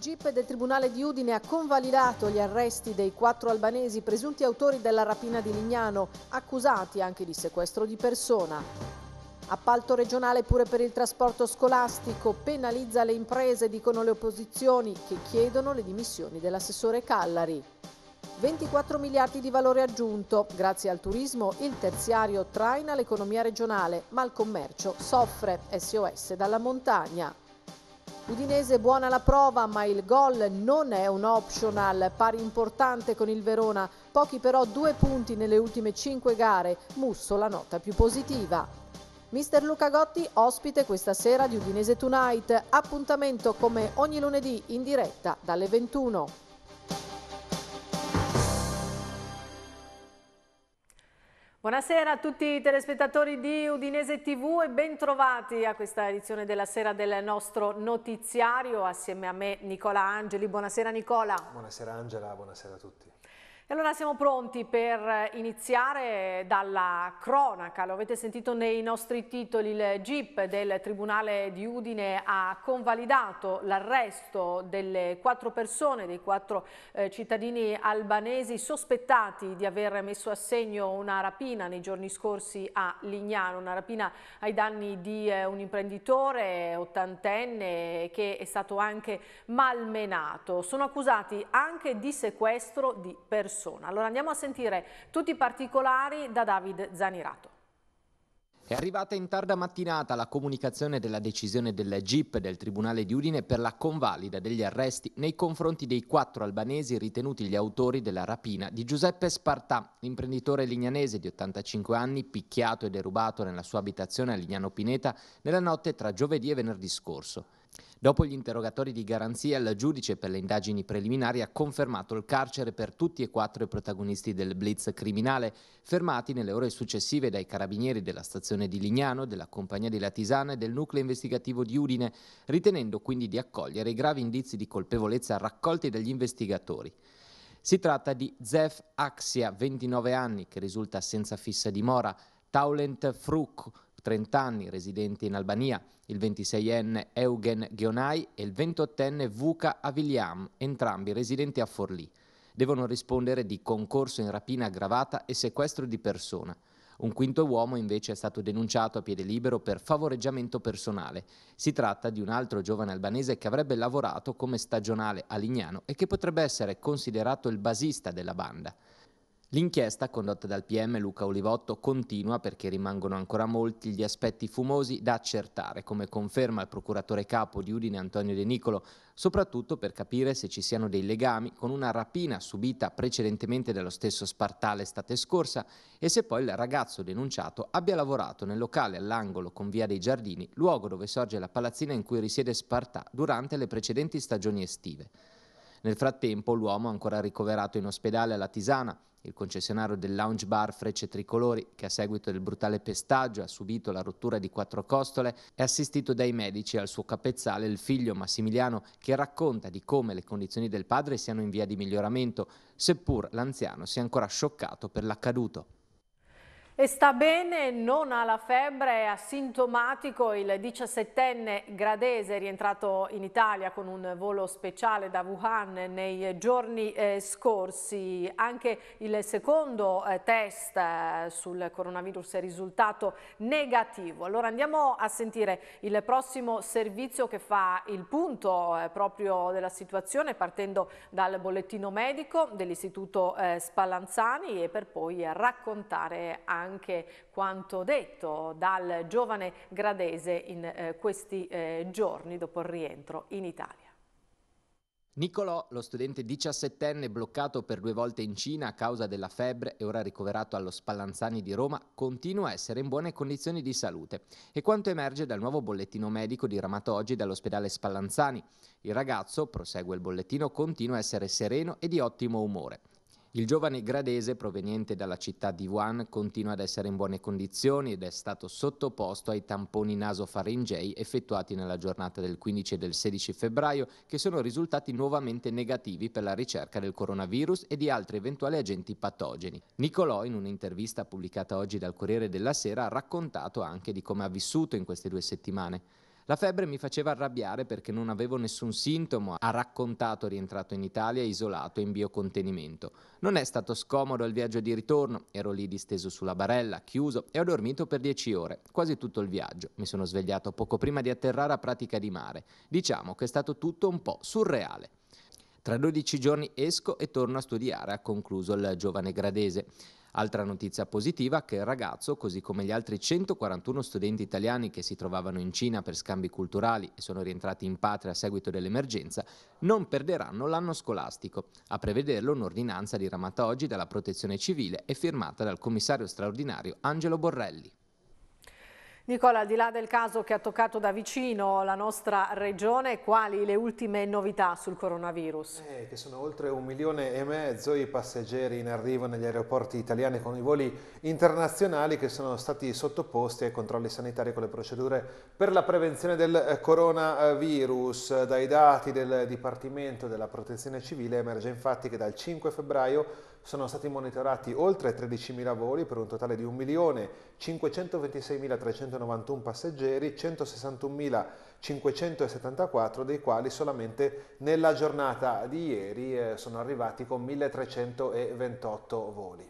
GIP del Tribunale di Udine ha convalidato gli arresti dei quattro albanesi presunti autori della rapina di Lignano, accusati anche di sequestro di persona. Appalto regionale pure per il trasporto scolastico penalizza le imprese, dicono le opposizioni, che chiedono le dimissioni dell'assessore Callari. 24 miliardi di valore aggiunto. Grazie al turismo il terziario traina l'economia regionale, ma il commercio soffre, SOS dalla montagna. Udinese buona la prova ma il gol non è un optional, pari importante con il Verona, pochi però due punti nelle ultime cinque gare, Musso la nota più positiva. Mister Luca Gotti ospite questa sera di Udinese Tonight, appuntamento come ogni lunedì in diretta dalle 21. Buonasera a tutti i telespettatori di Udinese TV e bentrovati a questa edizione della sera del nostro notiziario assieme a me Nicola Angeli. Buonasera Nicola. Buonasera Angela, buonasera a tutti. E allora siamo pronti per iniziare dalla cronaca, lo avete sentito nei nostri titoli, il GIP del Tribunale di Udine ha convalidato l'arresto delle quattro persone, dei quattro eh, cittadini albanesi sospettati di aver messo a segno una rapina nei giorni scorsi a Lignano, una rapina ai danni di eh, un imprenditore ottantenne che è stato anche malmenato. Sono accusati anche di sequestro di persone persona. Allora andiamo a sentire tutti i particolari da David Zanirato. È arrivata in tarda mattinata la comunicazione della decisione del GIP del Tribunale di Udine per la convalida degli arresti nei confronti dei quattro albanesi ritenuti gli autori della rapina di Giuseppe Spartà, imprenditore lignanese di 85 anni picchiato e derubato nella sua abitazione a Lignano Pineta nella notte tra giovedì e venerdì scorso. Dopo gli interrogatori di garanzia, il giudice per le indagini preliminari ha confermato il carcere per tutti e quattro i protagonisti del blitz criminale, fermati nelle ore successive dai carabinieri della stazione di Lignano, della compagnia di Latisana e del nucleo investigativo di Udine, ritenendo quindi di accogliere i gravi indizi di colpevolezza raccolti dagli investigatori. Si tratta di Zef Axia, 29 anni, che risulta senza fissa dimora, Taulent Fruc, 30 anni residenti in Albania, il 26enne Eugen Gionai e il 28enne Vuka Aviliam, entrambi residenti a Forlì. Devono rispondere di concorso in rapina aggravata e sequestro di persona. Un quinto uomo invece è stato denunciato a piede libero per favoreggiamento personale. Si tratta di un altro giovane albanese che avrebbe lavorato come stagionale a Lignano e che potrebbe essere considerato il basista della banda. L'inchiesta condotta dal PM Luca Olivotto continua perché rimangono ancora molti gli aspetti fumosi da accertare, come conferma il procuratore capo di Udine Antonio De Nicolo, soprattutto per capire se ci siano dei legami con una rapina subita precedentemente dallo stesso Spartale estate scorsa e se poi il ragazzo denunciato abbia lavorato nel locale all'angolo con Via dei Giardini, luogo dove sorge la palazzina in cui risiede Spartà durante le precedenti stagioni estive. Nel frattempo l'uomo ancora ricoverato in ospedale alla Tisana il concessionario del lounge bar Frecce Tricolori, che a seguito del brutale pestaggio ha subito la rottura di quattro costole, è assistito dai medici e al suo capezzale il figlio Massimiliano, che racconta di come le condizioni del padre siano in via di miglioramento, seppur l'anziano sia ancora scioccato per l'accaduto. E sta bene, non ha la febbre, è asintomatico il 17enne gradese rientrato in Italia con un volo speciale da Wuhan nei giorni eh, scorsi. Anche il secondo eh, test eh, sul coronavirus è risultato negativo. Allora andiamo a sentire il prossimo servizio che fa il punto eh, proprio della situazione partendo dal bollettino medico dell'Istituto eh, Spallanzani e per poi raccontare anche anche quanto detto dal giovane gradese in eh, questi eh, giorni dopo il rientro in Italia. Nicolò, lo studente 17enne bloccato per due volte in Cina a causa della febbre e ora ricoverato allo Spallanzani di Roma, continua a essere in buone condizioni di salute. E quanto emerge dal nuovo bollettino medico diramato oggi dall'ospedale Spallanzani. Il ragazzo, prosegue il bollettino, continua a essere sereno e di ottimo umore. Il giovane gradese proveniente dalla città di Wuhan continua ad essere in buone condizioni ed è stato sottoposto ai tamponi nasofaringei effettuati nella giornata del 15 e del 16 febbraio che sono risultati nuovamente negativi per la ricerca del coronavirus e di altri eventuali agenti patogeni. Nicolò in un'intervista pubblicata oggi dal Corriere della Sera ha raccontato anche di come ha vissuto in queste due settimane. La febbre mi faceva arrabbiare perché non avevo nessun sintomo, ha raccontato rientrato in Italia isolato in biocontenimento. Non è stato scomodo il viaggio di ritorno, ero lì disteso sulla barella, chiuso e ho dormito per 10 ore, quasi tutto il viaggio. Mi sono svegliato poco prima di atterrare a Pratica di Mare. Diciamo che è stato tutto un po' surreale. Tra 12 giorni esco e torno a studiare, ha concluso il giovane gradese. Altra notizia positiva è che il ragazzo, così come gli altri 141 studenti italiani che si trovavano in Cina per scambi culturali e sono rientrati in patria a seguito dell'emergenza, non perderanno l'anno scolastico. A prevederlo un'ordinanza diramata oggi dalla Protezione Civile e firmata dal commissario straordinario Angelo Borrelli. Nicola, al di là del caso che ha toccato da vicino la nostra regione, quali le ultime novità sul coronavirus? Eh, che sono oltre un milione e mezzo i passeggeri in arrivo negli aeroporti italiani con i voli internazionali che sono stati sottoposti ai controlli sanitari con le procedure per la prevenzione del coronavirus. Dai dati del Dipartimento della Protezione Civile emerge infatti che dal 5 febbraio sono stati monitorati oltre 13.000 voli per un totale di 1.526.391 passeggeri, 161.574 dei quali solamente nella giornata di ieri eh, sono arrivati con 1.328 voli.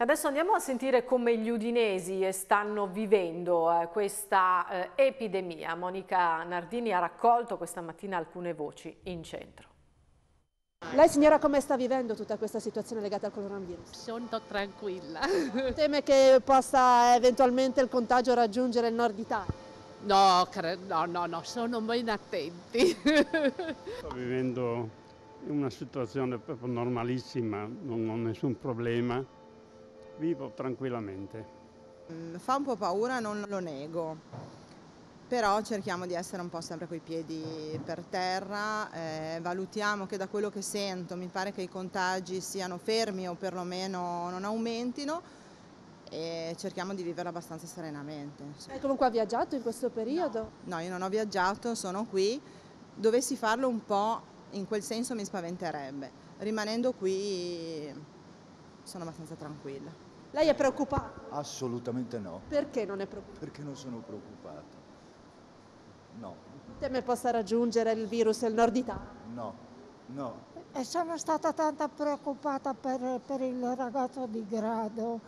Adesso andiamo a sentire come gli udinesi eh, stanno vivendo eh, questa epidemia. Monica Nardini ha raccolto questa mattina alcune voci in centro. Lei signora come sta vivendo tutta questa situazione legata al coronavirus? Sono tranquilla. Teme che possa eventualmente il contagio raggiungere il nord Italia? No, no, no, no, sono ben attenti. Sto vivendo una situazione proprio normalissima, non ho nessun problema, vivo tranquillamente. Mm, fa un po' paura, non lo nego però cerchiamo di essere un po' sempre coi piedi per terra, eh, valutiamo che da quello che sento mi pare che i contagi siano fermi o perlomeno non aumentino e cerchiamo di vivere abbastanza serenamente. Insomma. Hai comunque viaggiato in questo periodo? No. no, io non ho viaggiato, sono qui, dovessi farlo un po' in quel senso mi spaventerebbe, rimanendo qui sono abbastanza tranquilla. Lei è preoccupata? Assolutamente no. Perché non è preoccupata? Perché non sono preoccupato. No. Teme possa raggiungere il virus il nord Italia? No, no. E sono stata tanto preoccupata per, per il ragazzo di grado.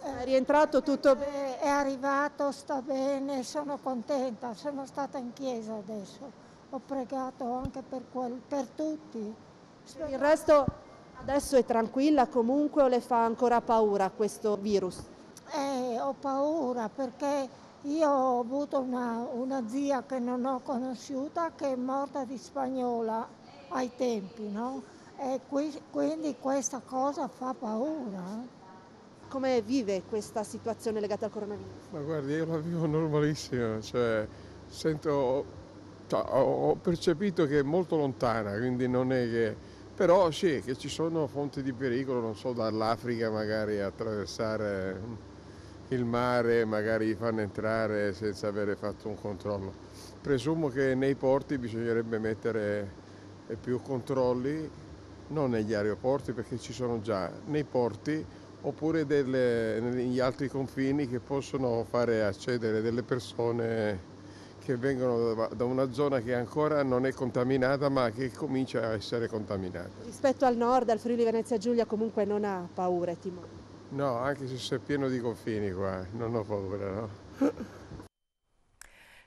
È rientrato tutto bene? È arrivato, sta bene, sono contenta. Sono stata in chiesa adesso. Ho pregato anche per, quel, per tutti. Il resto adesso è tranquilla comunque o le fa ancora paura questo virus? Eh, ho paura perché io ho avuto una, una zia che non ho conosciuta che è morta di spagnola ai tempi, no? E qui, quindi questa cosa fa paura. Eh. Come vive questa situazione legata al coronavirus? Ma guardi, io la vivo normalissima, cioè sento, ho percepito che è molto lontana, quindi non è che... Però sì, che ci sono fonti di pericolo, non so, dall'Africa magari attraversare il mare magari fanno entrare senza avere fatto un controllo. Presumo che nei porti bisognerebbe mettere eh, più controlli, non negli aeroporti perché ci sono già, nei porti oppure delle, negli altri confini che possono fare accedere delle persone che vengono da una zona che ancora non è contaminata ma che comincia a essere contaminata. Rispetto al nord, al Friuli Venezia Giulia comunque non ha paura e timore. No, anche se c'è pieno di confini qua, non ho paura, no?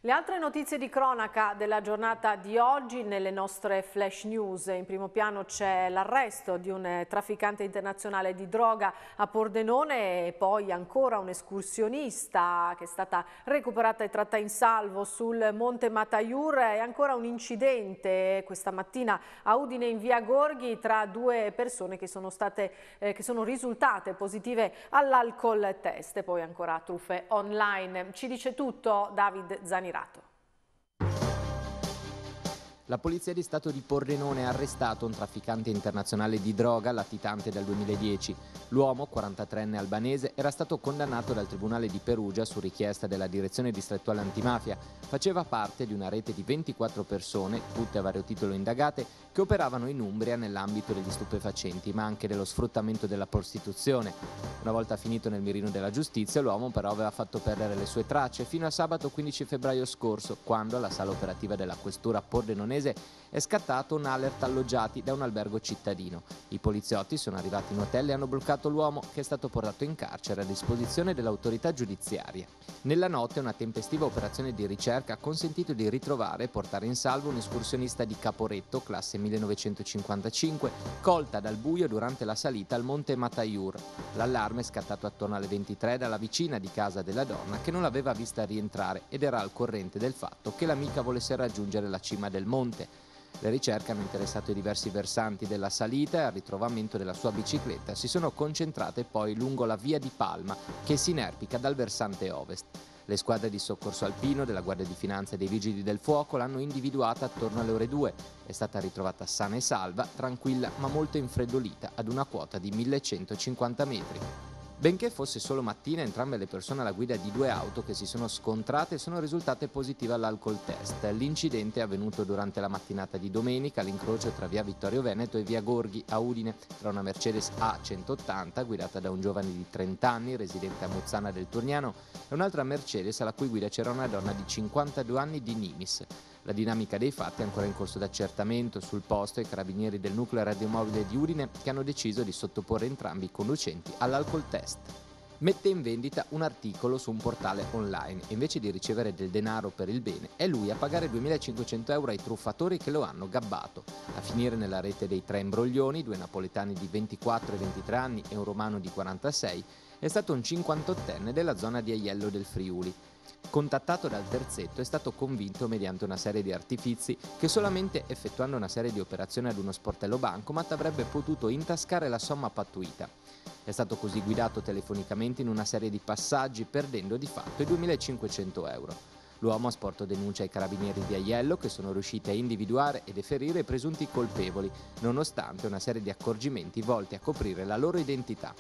Le altre notizie di cronaca della giornata di oggi nelle nostre flash news. In primo piano c'è l'arresto di un eh, trafficante internazionale di droga a Pordenone e poi ancora un escursionista che è stata recuperata e tratta in salvo sul Monte Mataiur e ancora un incidente questa mattina a Udine in via Gorghi tra due persone che sono, state, eh, che sono risultate positive all'alcol test e poi ancora truffe online. Ci dice tutto David Zanira deliberato. La Polizia di Stato di Pordenone ha arrestato un trafficante internazionale di droga latitante dal 2010. L'uomo, 43enne albanese, era stato condannato dal Tribunale di Perugia su richiesta della Direzione Distrettuale Antimafia. Faceva parte di una rete di 24 persone, tutte a vario titolo indagate, che operavano in Umbria nell'ambito degli stupefacenti, ma anche dello sfruttamento della prostituzione. Una volta finito nel mirino della giustizia, l'uomo però aveva fatto perdere le sue tracce fino a sabato 15 febbraio scorso, quando alla sala operativa della questura pordenonese è scattato un alert alloggiati da un albergo cittadino. I poliziotti sono arrivati in hotel e hanno bloccato l'uomo che è stato portato in carcere a disposizione dell'autorità giudiziaria. Nella notte una tempestiva operazione di ricerca ha consentito di ritrovare e portare in salvo un escursionista di Caporetto, classe 1955, colta dal buio durante la salita al monte Matayur. L'allarme è scattato attorno alle 23 dalla vicina di casa della donna che non l'aveva vista rientrare ed era al corrente del fatto che l'amica volesse raggiungere la cima del monte. Le ricerche hanno interessato i diversi versanti della salita e al ritrovamento della sua bicicletta si sono concentrate poi lungo la via di Palma che si inerpica dal versante ovest. Le squadre di soccorso alpino, della Guardia di Finanza e dei Vigili del Fuoco l'hanno individuata attorno alle ore 2. È stata ritrovata sana e salva, tranquilla ma molto infreddolita ad una quota di 1150 metri. Benché fosse solo mattina, entrambe le persone alla guida di due auto che si sono scontrate sono risultate positive all'alcol test. L'incidente è avvenuto durante la mattinata di domenica all'incrocio tra via Vittorio Veneto e via Gorghi a Udine, tra una Mercedes A180 guidata da un giovane di 30 anni residente a Mozzana del Turniano e un'altra Mercedes alla cui guida c'era una donna di 52 anni di Nimis. La dinamica dei fatti è ancora in corso d'accertamento. Sul posto i carabinieri del nucleo radiomobile di Udine che hanno deciso di sottoporre entrambi i conducenti all'alcol test mette in vendita un articolo su un portale online e invece di ricevere del denaro per il bene è lui a pagare 2500 euro ai truffatori che lo hanno gabbato. A finire nella rete dei tre imbroglioni, due napoletani di 24 e 23 anni e un romano di 46, è stato un 58enne della zona di Aiello del Friuli. Contattato dal terzetto è stato convinto mediante una serie di artifizi che solamente effettuando una serie di operazioni ad uno sportello bancomat avrebbe potuto intascare la somma pattuita. È stato così guidato telefonicamente in una serie di passaggi perdendo di fatto i 2.500 euro. L'uomo ha sporto denuncia ai carabinieri di Aiello che sono riusciti a individuare e deferire i presunti colpevoli, nonostante una serie di accorgimenti volti a coprire la loro identità.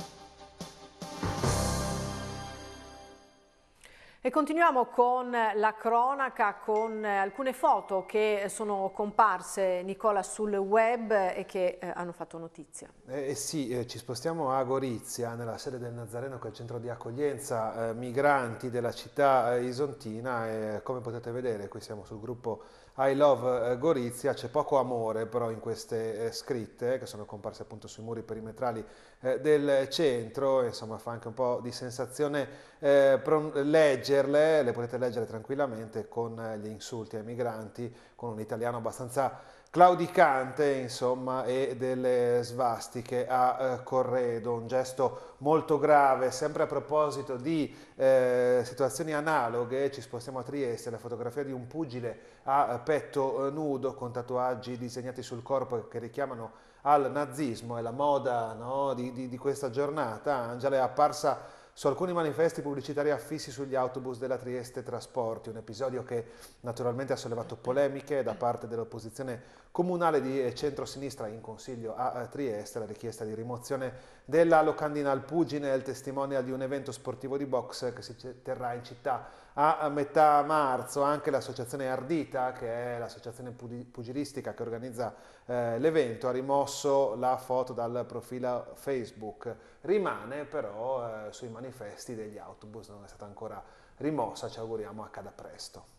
E continuiamo con la cronaca, con eh, alcune foto che sono comparse, Nicola, sul web e che eh, hanno fatto notizia. Eh, eh, sì, eh, ci spostiamo a Gorizia, nella sede del Nazareno, che è il centro di accoglienza eh, migranti della città isontina. come potete vedere, qui siamo sul gruppo i Love eh, Gorizia, c'è poco amore però in queste eh, scritte che sono comparse appunto sui muri perimetrali eh, del centro, insomma fa anche un po' di sensazione leggerle, le potete leggere tranquillamente con gli insulti ai migranti, con un italiano abbastanza claudicante insomma e delle svastiche a eh, Corredo, un gesto molto grave. Sempre a proposito di eh, situazioni analoghe ci spostiamo a Trieste, la fotografia di un pugile a eh, petto eh, nudo con tatuaggi disegnati sul corpo che richiamano al nazismo, è la moda no, di, di, di questa giornata. Angela è apparsa su alcuni manifesti pubblicitari affissi sugli autobus della Trieste Trasporti, un episodio che naturalmente ha sollevato polemiche da parte dell'opposizione comunale di eh, centrosinistra in consiglio a eh, Trieste, la richiesta di rimozione della locandina al Pugine è il testimonial di un evento sportivo di box che si terrà in città a metà marzo anche l'associazione Ardita, che è l'associazione pugilistica che organizza eh, l'evento, ha rimosso la foto dal profilo Facebook. Rimane però eh, sui manifesti degli autobus, non è stata ancora rimossa, ci auguriamo accada presto.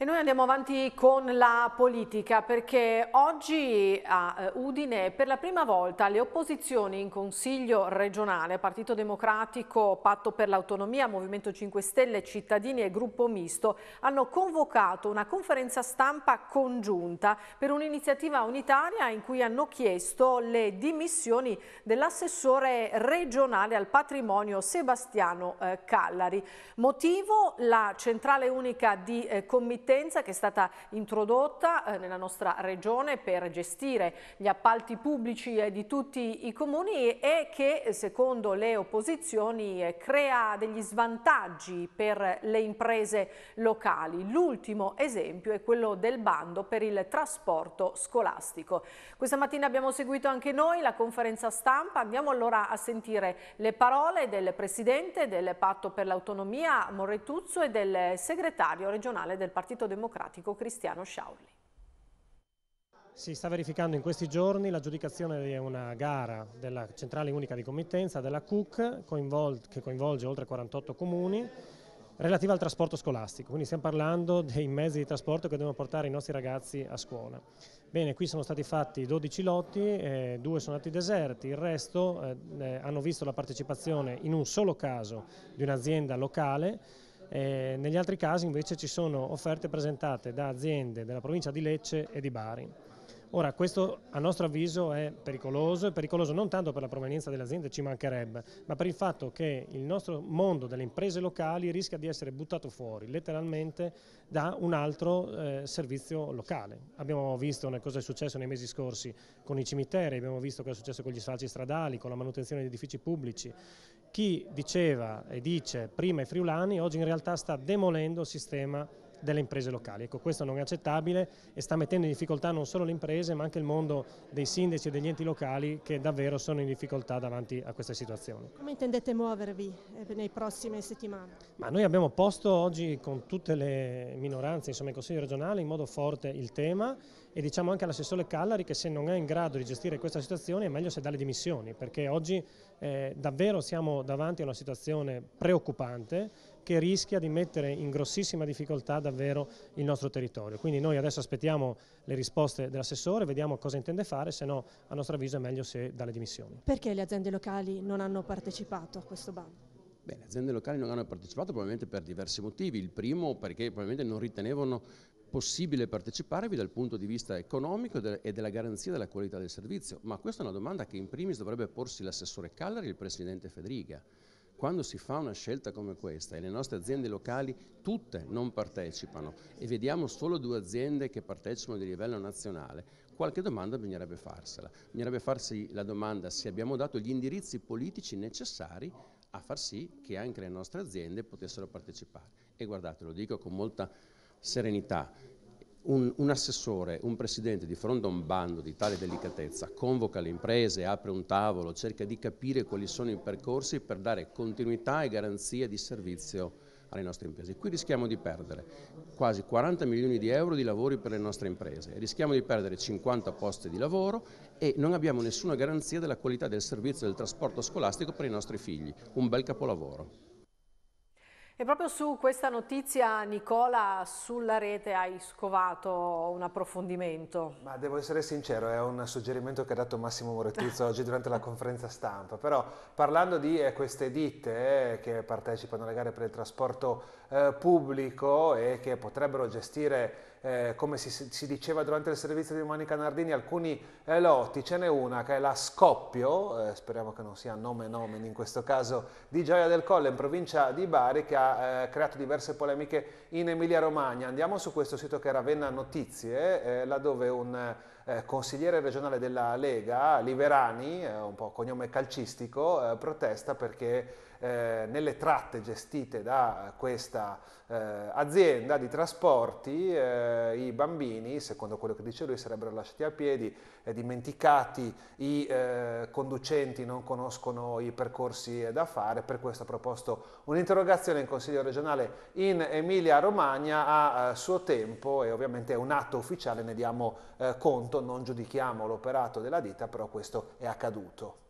E noi andiamo avanti con la politica perché oggi a eh, Udine per la prima volta le opposizioni in Consiglio regionale, Partito Democratico, Patto per l'Autonomia, Movimento 5 Stelle, Cittadini e Gruppo Misto hanno convocato una conferenza stampa congiunta per un'iniziativa unitaria in cui hanno chiesto le dimissioni dell'assessore regionale al patrimonio Sebastiano eh, Callari. Motivo la centrale unica di eh, commissione sentenza che è stata introdotta eh, nella nostra regione per gestire gli appalti pubblici eh, di tutti i comuni e che eh, secondo le opposizioni crea degli svantaggi per le imprese locali. L'ultimo esempio è quello del bando per il trasporto scolastico. Questa mattina abbiamo seguito anche noi la conferenza stampa, andiamo allora a sentire le parole del Presidente del Patto per l'Autonomia Morretuzzo e del segretario regionale del Partito Partito Democratico Cristiano Sciaulli. Si sta verificando in questi giorni l'aggiudicazione di una gara della Centrale Unica di Committenza, della CUC, che coinvolge oltre 48 comuni, relativa al trasporto scolastico, quindi stiamo parlando dei mezzi di trasporto che devono portare i nostri ragazzi a scuola. Bene, qui sono stati fatti 12 lotti, eh, due sono andati deserti, il resto eh, eh, hanno visto la partecipazione in un solo caso di un'azienda locale eh, negli altri casi invece ci sono offerte presentate da aziende della provincia di Lecce e di Bari. Ora, questo a nostro avviso è pericoloso, è pericoloso non tanto per la provenienza delle aziende, ci mancherebbe, ma per il fatto che il nostro mondo delle imprese locali rischia di essere buttato fuori, letteralmente, da un altro eh, servizio locale. Abbiamo visto cosa è successo nei mesi scorsi con i cimiteri, abbiamo visto cosa è successo con gli sfalci stradali, con la manutenzione di edifici pubblici chi diceva e dice prima i friulani oggi in realtà sta demolendo il sistema delle imprese locali. Ecco, questo non è accettabile e sta mettendo in difficoltà non solo le imprese ma anche il mondo dei sindaci e degli enti locali che davvero sono in difficoltà davanti a questa situazione. Come intendete muovervi eh, nei prossime settimane? Ma noi abbiamo posto oggi con tutte le minoranze, insomma il Consiglio regionale, in modo forte il tema e diciamo anche all'assessore Callari che se non è in grado di gestire questa situazione è meglio se dà le dimissioni perché oggi eh, davvero siamo davanti a una situazione preoccupante che rischia di mettere in grossissima difficoltà davvero il nostro territorio. Quindi noi adesso aspettiamo le risposte dell'assessore, vediamo cosa intende fare, se no a nostro avviso è meglio se dalle dimissioni. Perché le aziende locali non hanno partecipato a questo bando? Beh, le aziende locali non hanno partecipato probabilmente per diversi motivi. Il primo perché probabilmente non ritenevano possibile parteciparvi dal punto di vista economico e della garanzia della qualità del servizio, ma questa è una domanda che in primis dovrebbe porsi l'assessore Callari e il presidente Federica. Quando si fa una scelta come questa e le nostre aziende locali tutte non partecipano e vediamo solo due aziende che partecipano di livello nazionale, qualche domanda bisognerebbe farsela. Bisognerebbe farsi la domanda se abbiamo dato gli indirizzi politici necessari a far sì che anche le nostre aziende potessero partecipare. E guardate, lo dico con molta serenità, un, un, assessore, un presidente di fronte a un bando di tale delicatezza convoca le imprese, apre un tavolo, cerca di capire quali sono i percorsi per dare continuità e garanzia di servizio alle nostre imprese. Qui rischiamo di perdere quasi 40 milioni di euro di lavori per le nostre imprese, rischiamo di perdere 50 posti di lavoro e non abbiamo nessuna garanzia della qualità del servizio del trasporto scolastico per i nostri figli. Un bel capolavoro. E proprio su questa notizia, Nicola, sulla rete hai scovato un approfondimento. Ma devo essere sincero, è un suggerimento che ha dato Massimo Morettizzo oggi durante la conferenza stampa, però parlando di eh, queste ditte eh, che partecipano alle gare per il trasporto eh, pubblico e che potrebbero gestire eh, come si, si, diceva durante il servizio di Monica Nardini, alcuni lotti, ce n'è una che è la Scoppio, eh, speriamo che non sia nome nomen in questo caso, di Gioia del Colle in provincia di Bari, che ha eh, creato diverse polemiche in Emilia Romagna. Andiamo su questo sito che è Ravenna Notizie, eh, laddove un eh, consigliere regionale della Lega, Liverani, eh, un po' cognome calcistico, eh, protesta perché nelle tratte gestite da questa azienda di trasporti i bambini, secondo quello che dice lui, sarebbero lasciati a piedi, dimenticati, i conducenti non conoscono i percorsi da fare, per questo ha proposto un'interrogazione in Consiglio regionale in Emilia-Romagna a suo tempo e ovviamente è un atto ufficiale, ne diamo conto non giudichiamo l'operato della ditta, però questo è accaduto.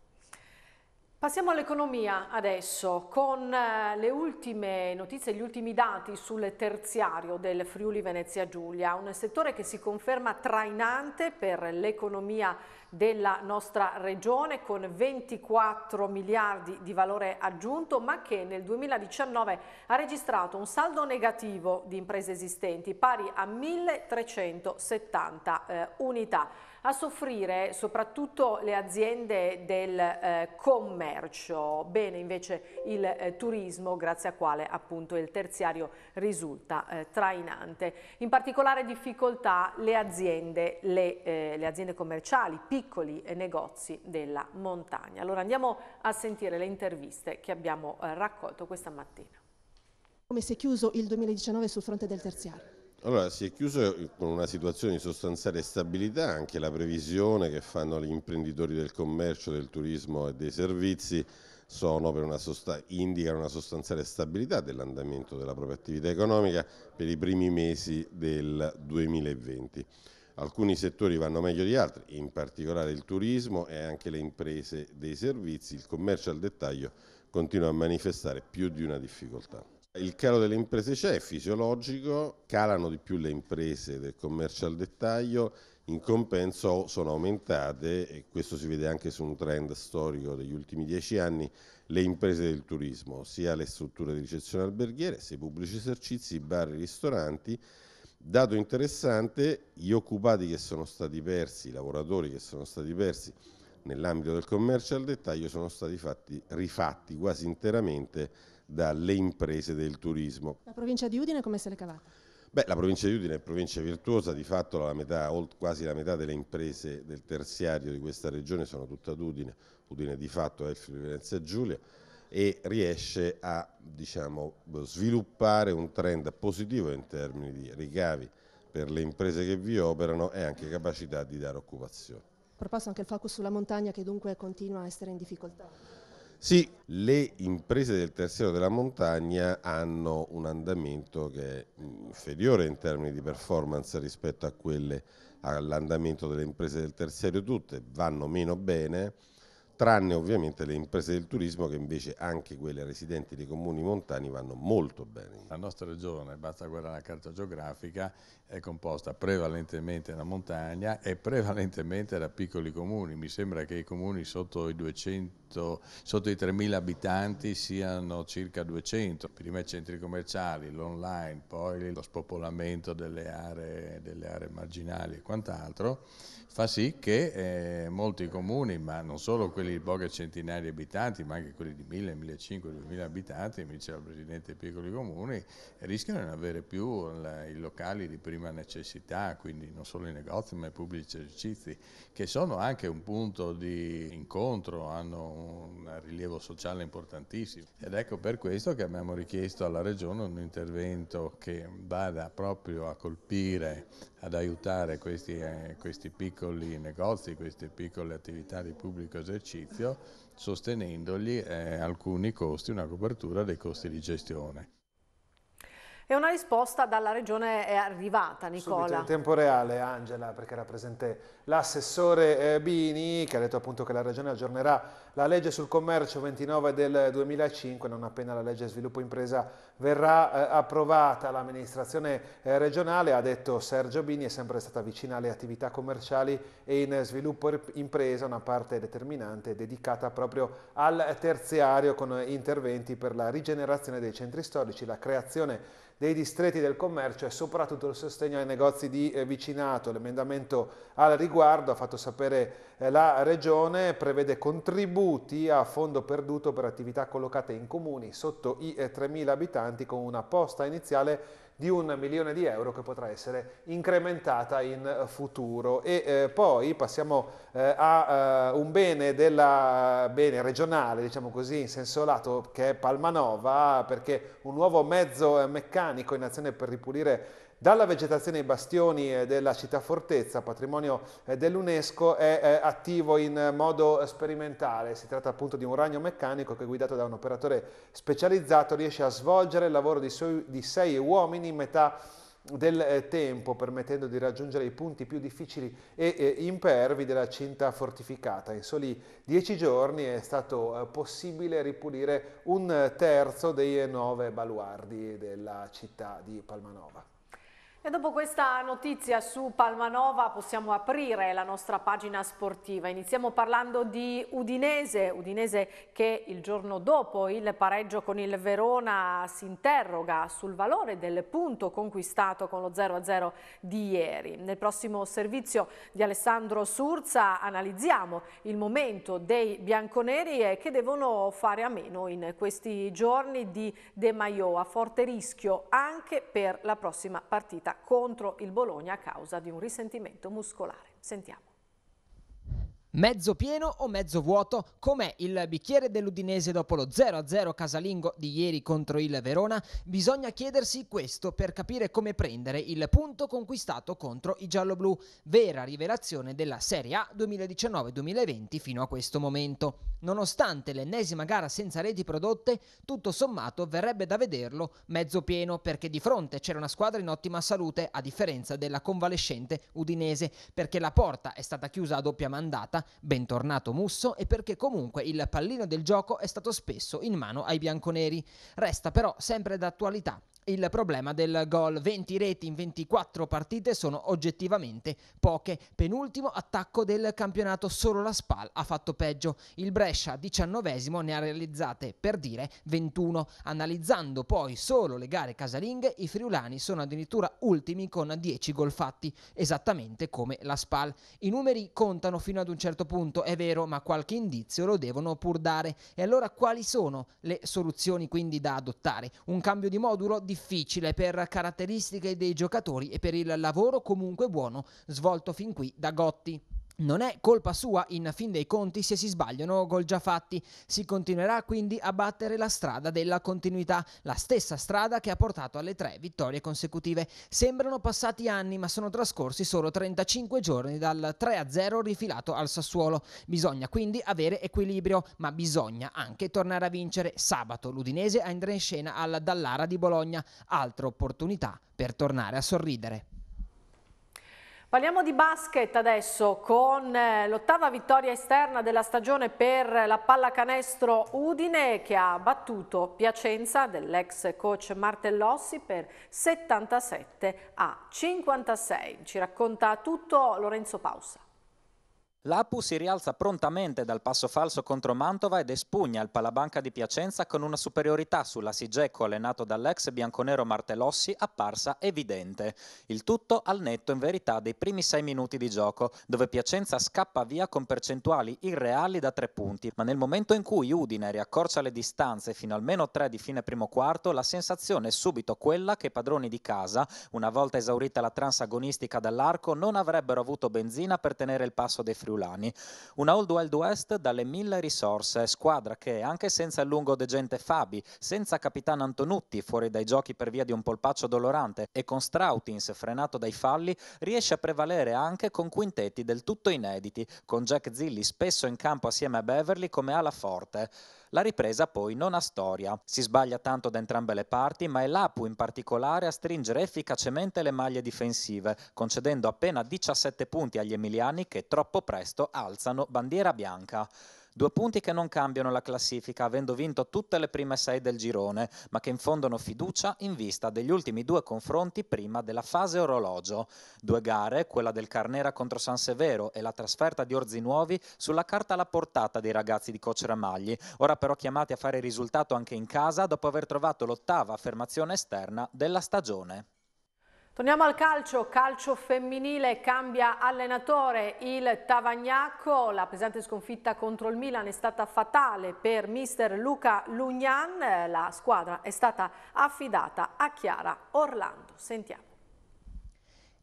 Passiamo all'economia adesso con eh, le ultime notizie, gli ultimi dati sul terziario del Friuli Venezia Giulia, un settore che si conferma trainante per l'economia della nostra regione con 24 miliardi di valore aggiunto ma che nel 2019 ha registrato un saldo negativo di imprese esistenti pari a 1370 eh, unità. A soffrire soprattutto le aziende del eh, commercio, bene invece il eh, turismo grazie a quale appunto il terziario risulta eh, trainante. In particolare difficoltà le aziende, le, eh, le aziende commerciali, piccoli eh, negozi della montagna. Allora andiamo a sentire le interviste che abbiamo eh, raccolto questa mattina. Come si è chiuso il 2019 sul fronte del terziario? Allora, si è chiuso con una situazione di sostanziale stabilità, anche la previsione che fanno gli imprenditori del commercio, del turismo e dei servizi una indicano una sostanziale stabilità dell'andamento della propria attività economica per i primi mesi del 2020. Alcuni settori vanno meglio di altri, in particolare il turismo e anche le imprese dei servizi, il commercio al dettaglio continua a manifestare più di una difficoltà. Il calo delle imprese c'è, è fisiologico, calano di più le imprese del commercio al dettaglio, in compenso sono aumentate, e questo si vede anche su un trend storico degli ultimi dieci anni, le imprese del turismo, sia le strutture di ricezione alberghiere, sia i pubblici esercizi, i bar, i ristoranti. Dato interessante, gli occupati che sono stati persi, i lavoratori che sono stati persi nell'ambito del commercio al dettaglio sono stati fatti, rifatti quasi interamente dalle imprese del turismo. La provincia di Udine come se l'è cavata? Beh, la provincia di Udine è provincia virtuosa, di fatto la metà, quasi la metà delle imprese del terziario di questa regione sono tutte ad Udine, Udine di fatto è il Friuli Venezia Giulia e riesce a diciamo, sviluppare un trend positivo in termini di ricavi per le imprese che vi operano e anche capacità di dare occupazione. Proposto anche il focus sulla montagna che dunque continua a essere in difficoltà. Sì, le imprese del terziario della montagna hanno un andamento che è inferiore in termini di performance rispetto a quelle all'andamento delle imprese del terziario tutte, vanno meno bene, tranne ovviamente le imprese del turismo che invece anche quelle residenti dei comuni montani vanno molto bene. La nostra regione, basta guardare la carta geografica, è composta prevalentemente da montagna e prevalentemente da piccoli comuni. Mi sembra che i comuni sotto i, 200, sotto i 3.000 abitanti siano circa 200. Prima i centri commerciali, l'online, poi lo spopolamento delle aree, delle aree marginali e quant'altro fa sì che eh, molti comuni, ma non solo quelli di poche centinaia di abitanti, ma anche quelli di 1000, 1500, 2000 abitanti, mi diceva il Presidente, piccoli comuni, rischiano di non avere più la, i locali di prima necessità, quindi non solo i negozi ma i pubblici esercizi, che sono anche un punto di incontro, hanno un rilievo sociale importantissimo. Ed ecco per questo che abbiamo richiesto alla Regione un intervento che vada proprio a colpire, ad aiutare questi, eh, questi piccoli piccoli negozi, queste piccole attività di pubblico esercizio, sostenendogli eh, alcuni costi, una copertura dei costi di gestione. E una risposta dalla Regione è arrivata, Nicola. Subito in tempo reale, Angela, perché era presente l'assessore eh, Bini, che ha detto appunto che la Regione aggiornerà la legge sul commercio 29 del 2005, non appena la legge sviluppo impresa verrà eh, approvata, l'amministrazione eh, regionale, ha detto Sergio Bini, è sempre stata vicina alle attività commerciali e in sviluppo impresa una parte determinante dedicata proprio al terziario con interventi per la rigenerazione dei centri storici, la creazione dei distretti del commercio e soprattutto il sostegno ai negozi di eh, vicinato. L'emendamento al riguardo, ha fatto sapere eh, la Regione, prevede contributi aiuti a fondo perduto per attività collocate in comuni sotto i eh, 3.000 abitanti con una posta iniziale di un milione di euro che potrà essere incrementata in futuro. E eh, poi passiamo eh, a uh, un bene, della, bene, regionale, diciamo così, in senso lato, che è Palmanova, perché un nuovo mezzo eh, meccanico in azione per ripulire dalla vegetazione ai bastioni eh, della città fortezza, patrimonio eh, dell'UNESCO, è eh, attivo in modo sperimentale. Si tratta appunto di un ragno meccanico che guidato da un operatore specializzato riesce a svolgere il lavoro di, so di sei uomini in metà del tempo permettendo di raggiungere i punti più difficili e, e impervi della cinta fortificata. In soli dieci giorni è stato eh, possibile ripulire un terzo dei nove baluardi della città di Palmanova. E dopo questa notizia su Palmanova possiamo aprire la nostra pagina sportiva. Iniziamo parlando di Udinese, Udinese che il giorno dopo il pareggio con il Verona si interroga sul valore del punto conquistato con lo 0-0 di ieri. Nel prossimo servizio di Alessandro Surza analizziamo il momento dei bianconeri che devono fare a meno in questi giorni di De Maio a forte rischio anche per la prossima partita contro il Bologna a causa di un risentimento muscolare. Sentiamo. Mezzo pieno o mezzo vuoto? Com'è il bicchiere dell'Udinese dopo lo 0-0 casalingo di ieri contro il Verona? Bisogna chiedersi questo per capire come prendere il punto conquistato contro i gialloblu, vera rivelazione della Serie A 2019-2020 fino a questo momento. Nonostante l'ennesima gara senza reti prodotte, tutto sommato verrebbe da vederlo mezzo pieno perché di fronte c'era una squadra in ottima salute a differenza della convalescente Udinese perché la porta è stata chiusa a doppia mandata giornata, bentornato Musso e perché comunque il pallino del gioco è stato spesso in mano ai bianconeri. Resta però sempre d'attualità il problema del gol. 20 reti in 24 partite sono oggettivamente poche. Penultimo attacco del campionato, solo la Spal ha fatto peggio. Il Brescia, diciannovesimo, ne ha realizzate, per dire, 21. Analizzando poi solo le gare casalinghe, i friulani sono addirittura ultimi con 10 gol fatti, esattamente come la Spal. I numeri contano fino ad un certo certo punto, è vero, ma qualche indizio lo devono pur dare. E allora quali sono le soluzioni quindi da adottare? Un cambio di modulo difficile per caratteristiche dei giocatori e per il lavoro comunque buono svolto fin qui da Gotti. Non è colpa sua in fin dei conti se si sbagliano gol già fatti, si continuerà quindi a battere la strada della continuità, la stessa strada che ha portato alle tre vittorie consecutive. Sembrano passati anni ma sono trascorsi solo 35 giorni dal 3-0 rifilato al Sassuolo. Bisogna quindi avere equilibrio ma bisogna anche tornare a vincere. Sabato l'Udinese andrà in scena al Dallara di Bologna, altra opportunità per tornare a sorridere. Parliamo di basket adesso con eh, l'ottava vittoria esterna della stagione per la pallacanestro Udine che ha battuto Piacenza dell'ex coach Martellossi per 77 a 56. Ci racconta tutto Lorenzo Pausa. L'Apu si rialza prontamente dal passo falso contro Mantova ed espugna il Palabanca di Piacenza con una superiorità sulla Sigecco allenato dall'ex bianconero Martelossi apparsa evidente. Il tutto al netto in verità dei primi sei minuti di gioco, dove Piacenza scappa via con percentuali irreali da tre punti, ma nel momento in cui Udine riaccorcia le distanze fino almeno tre di fine primo quarto, la sensazione è subito quella che i padroni di casa, una volta esaurita la transagonistica dall'arco, non avrebbero avuto benzina per tenere il passo dei friuli friulani. Una Old Wild West dalle mille risorse, squadra che, anche senza il lungo degente Fabi, senza capitano Antonutti fuori dai giochi per via di un polpaccio dolorante e con Strautins frenato dai falli, riesce a prevalere anche con quintetti del tutto inediti, con Jack Zilli spesso in campo assieme a Beverly come ala forte. La ripresa poi non ha storia. Si sbaglia tanto da entrambe le parti, ma è l'Apu in particolare a stringere efficacemente le maglie difensive, concedendo appena 17 punti agli emiliani che troppo presto alzano bandiera bianca. Due punti che non cambiano la classifica, avendo vinto tutte le prime sei del girone, ma che infondono fiducia in vista degli ultimi due confronti prima della fase orologio. Due gare, quella del Carnera contro San Severo e la trasferta di Orzinuovi, sulla carta alla portata dei ragazzi di Coach Ramagli, ora però chiamati a fare risultato anche in casa dopo aver trovato l'ottava affermazione esterna della stagione. Torniamo al calcio, calcio femminile, cambia allenatore il Tavagnacco, la pesante sconfitta contro il Milan è stata fatale per mister Luca Lugnan, la squadra è stata affidata a Chiara Orlando, sentiamo.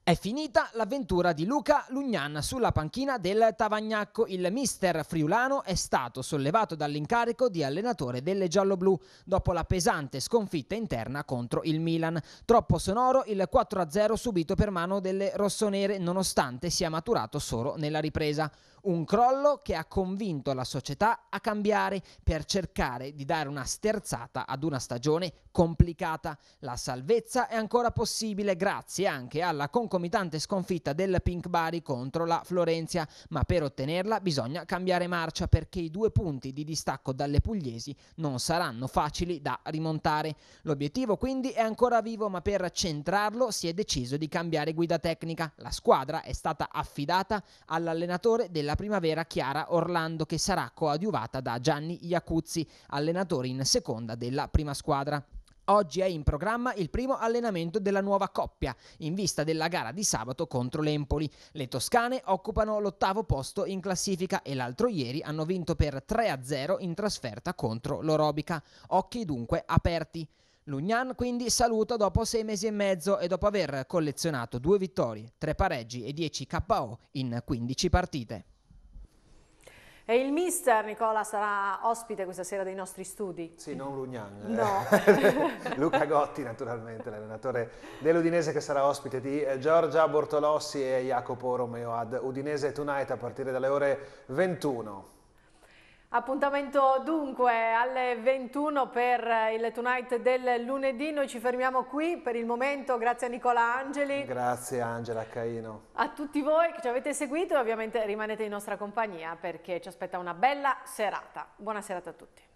È finita l'avventura di Luca Lugnan sulla panchina del Tavagnacco. Il mister friulano è stato sollevato dall'incarico di allenatore delle gialloblu dopo la pesante sconfitta interna contro il Milan. Troppo sonoro il 4-0 subito per mano delle rossonere nonostante sia maturato solo nella ripresa. Un crollo che ha convinto la società a cambiare per cercare di dare una sterzata ad una stagione complicata. La salvezza è ancora possibile grazie anche alla concorrenza concomitante sconfitta del Pink Bari contro la Florenzia, ma per ottenerla bisogna cambiare marcia perché i due punti di distacco dalle pugliesi non saranno facili da rimontare. L'obiettivo quindi è ancora vivo, ma per centrarlo si è deciso di cambiare guida tecnica. La squadra è stata affidata all'allenatore della primavera Chiara Orlando che sarà coadiuvata da Gianni Iacuzzi, allenatore in seconda della prima squadra. Oggi è in programma il primo allenamento della nuova coppia, in vista della gara di sabato contro l'Empoli. Le toscane occupano l'ottavo posto in classifica e l'altro ieri hanno vinto per 3-0 in trasferta contro l'Orobica. Occhi dunque aperti. Lugnan quindi saluta dopo sei mesi e mezzo e dopo aver collezionato due vittorie, tre pareggi e 10 KO in 15 partite. E il mister Nicola sarà ospite questa sera dei nostri studi? Sì, non Lugnan. No. Luca Gotti naturalmente, l'allenatore dell'Udinese che sarà ospite di eh, Giorgia Bortolossi e Jacopo Romeo ad Udinese Tonight a partire dalle ore 21. Appuntamento dunque alle 21 per eh, il Tonight del lunedì, noi ci fermiamo qui per il momento, grazie a Nicola Angeli. Grazie Angela Caino. A tutti voi che ci avete seguito e ovviamente rimanete in nostra compagnia perché ci aspetta una bella serata. Buona serata a tutti.